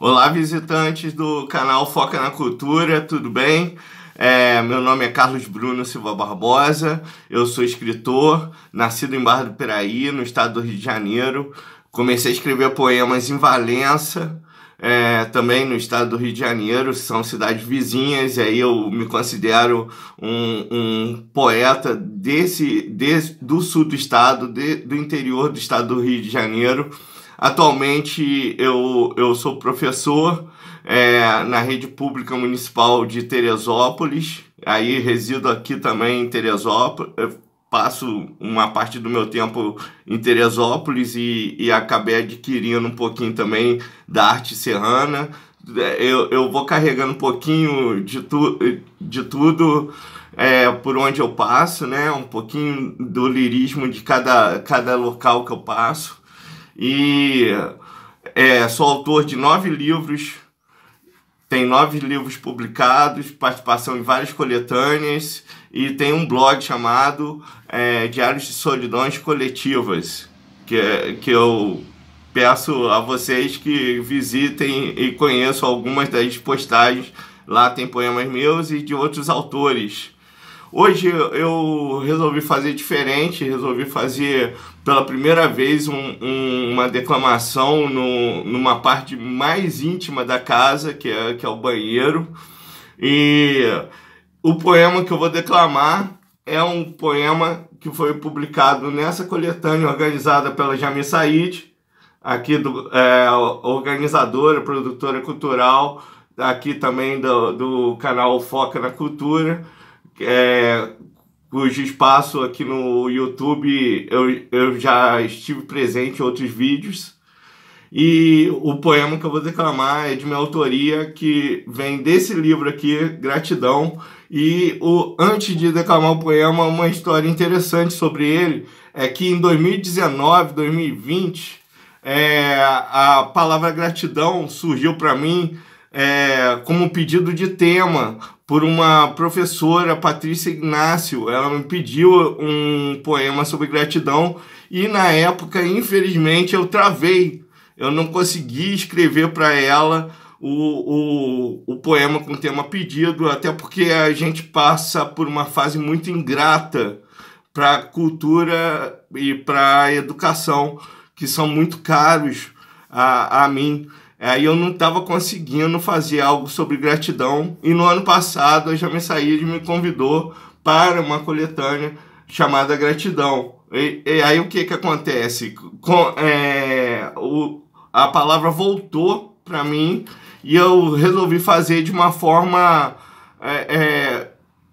Olá, visitantes do canal Foca na Cultura, tudo bem? É, meu nome é Carlos Bruno Silva Barbosa, eu sou escritor, nascido em Barra do Piraí, no estado do Rio de Janeiro. Comecei a escrever poemas em Valença, é, também no estado do Rio de Janeiro, são cidades vizinhas, e aí eu me considero um, um poeta desse, desse, do sul do estado, de, do interior do estado do Rio de Janeiro. Atualmente eu, eu sou professor é, na rede pública municipal de Teresópolis. Aí resido aqui também em Teresópolis. Eu passo uma parte do meu tempo em Teresópolis e, e acabei adquirindo um pouquinho também da arte serrana. Eu, eu vou carregando um pouquinho de, tu, de tudo é, por onde eu passo, né? Um pouquinho do lirismo de cada, cada local que eu passo e é, sou autor de nove livros, tem nove livros publicados, participação em várias coletâneas e tem um blog chamado é, Diários de Solidões Coletivas, que, é, que eu peço a vocês que visitem e conheçam algumas das postagens. Lá tem poemas meus e de outros autores. Hoje eu resolvi fazer diferente, resolvi fazer pela primeira vez um, um, uma declamação no, numa parte mais íntima da casa, que é, que é o banheiro. E o poema que eu vou declamar é um poema que foi publicado nessa coletânea organizada pela Jamie Said, aqui do, é, organizadora, produtora cultural, aqui também do, do canal Foca na Cultura é, cujo espaço aqui no YouTube eu, eu já estive presente em outros vídeos. E o poema que eu vou declamar é de minha autoria, que vem desse livro aqui, Gratidão. E o antes de declamar o poema, uma história interessante sobre ele é que em 2019, 2020, é, a palavra gratidão surgiu para mim é, como pedido de tema por uma professora, Patrícia Ignácio. Ela me pediu um poema sobre gratidão e na época, infelizmente, eu travei. Eu não consegui escrever para ela o, o, o poema com tema pedido, até porque a gente passa por uma fase muito ingrata para a cultura e para a educação, que são muito caros a, a mim. Aí é, eu não estava conseguindo fazer algo sobre gratidão. E no ano passado a Jamin Said me convidou para uma coletânea chamada Gratidão. E, e aí o que, que acontece? Com, é, o, a palavra voltou para mim e eu resolvi fazer de uma forma é, é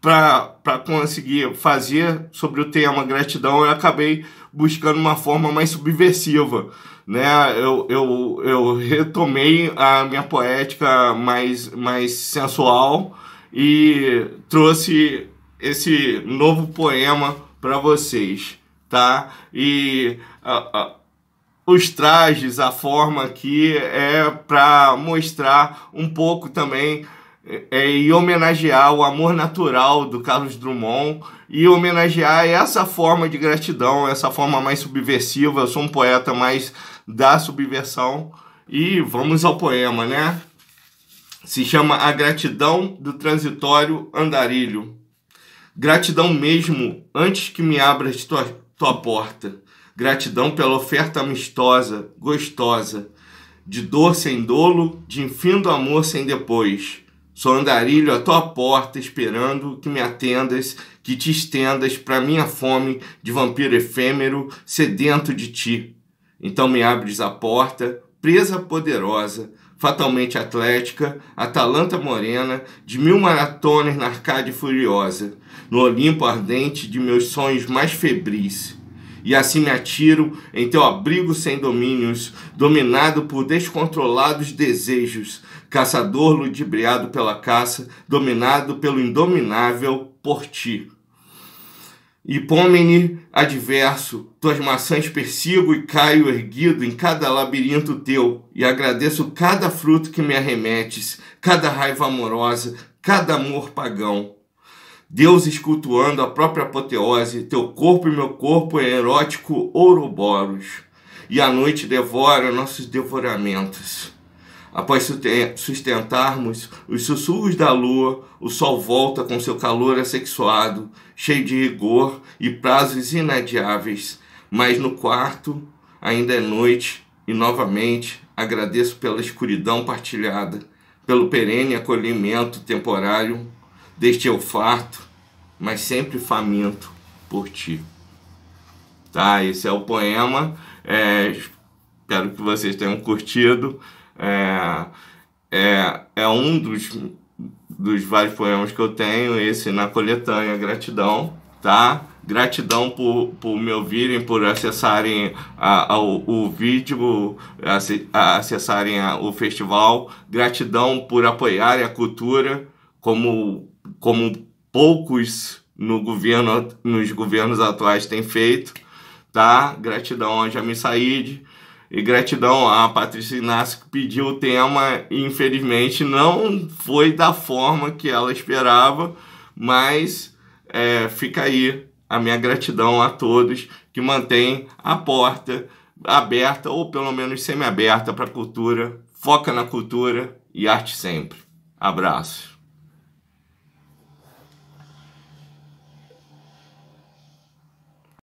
para conseguir fazer sobre o tema gratidão, eu acabei buscando uma forma mais subversiva. Né? Eu, eu, eu retomei a minha poética mais, mais sensual e trouxe esse novo poema para vocês. tá? E a, a, os trajes, a forma aqui é para mostrar um pouco também é, é, e homenagear o amor natural do Carlos Drummond e homenagear essa forma de gratidão, essa forma mais subversiva. Eu sou um poeta mais da subversão. E vamos ao poema, né? Se chama A Gratidão do Transitório Andarilho. Gratidão mesmo antes que me abras tua, tua porta. Gratidão pela oferta amistosa, gostosa, de dor sem dolo, de infindo amor sem depois Sou andarilho à tua porta esperando que me atendas, que te estendas para minha fome de vampiro efêmero, sedento de ti. Então me abres a porta, presa poderosa, fatalmente atlética, Atalanta morena, de mil maratonas na arcade furiosa, no Olimpo ardente de meus sonhos mais febris e assim me atiro em teu abrigo sem domínios, dominado por descontrolados desejos, caçador ludibriado pela caça, dominado pelo indominável por ti. Hipômene adverso, tuas maçãs persigo e caio erguido em cada labirinto teu, e agradeço cada fruto que me arremetes, cada raiva amorosa, cada amor pagão. Deus escultuando a própria apoteose, teu corpo e meu corpo é erótico ouroboros, e a noite devora nossos devoramentos. Após eh, sustentarmos os sussurros da lua, o sol volta com seu calor assexuado, cheio de rigor e prazos inadiáveis, mas no quarto ainda é noite e novamente agradeço pela escuridão partilhada, pelo perene acolhimento temporário deste eu farto, mas sempre faminto por ti. Tá? Esse é o poema. É, espero que vocês tenham curtido. É, é, é um dos, dos vários poemas que eu tenho, esse na coletânea Gratidão, tá? Gratidão por, por me ouvirem, por acessarem a, a o, o, vídeo, a, acessarem a, o festival. Gratidão por apoiarem a cultura como como poucos no governo, nos governos atuais têm feito, tá? Gratidão a Jamil Said e gratidão a Patrícia Inácio que pediu o tema e infelizmente não foi da forma que ela esperava, mas é, fica aí a minha gratidão a todos que mantêm a porta aberta ou pelo menos semi-aberta para a cultura, foca na cultura e arte sempre. Abraço.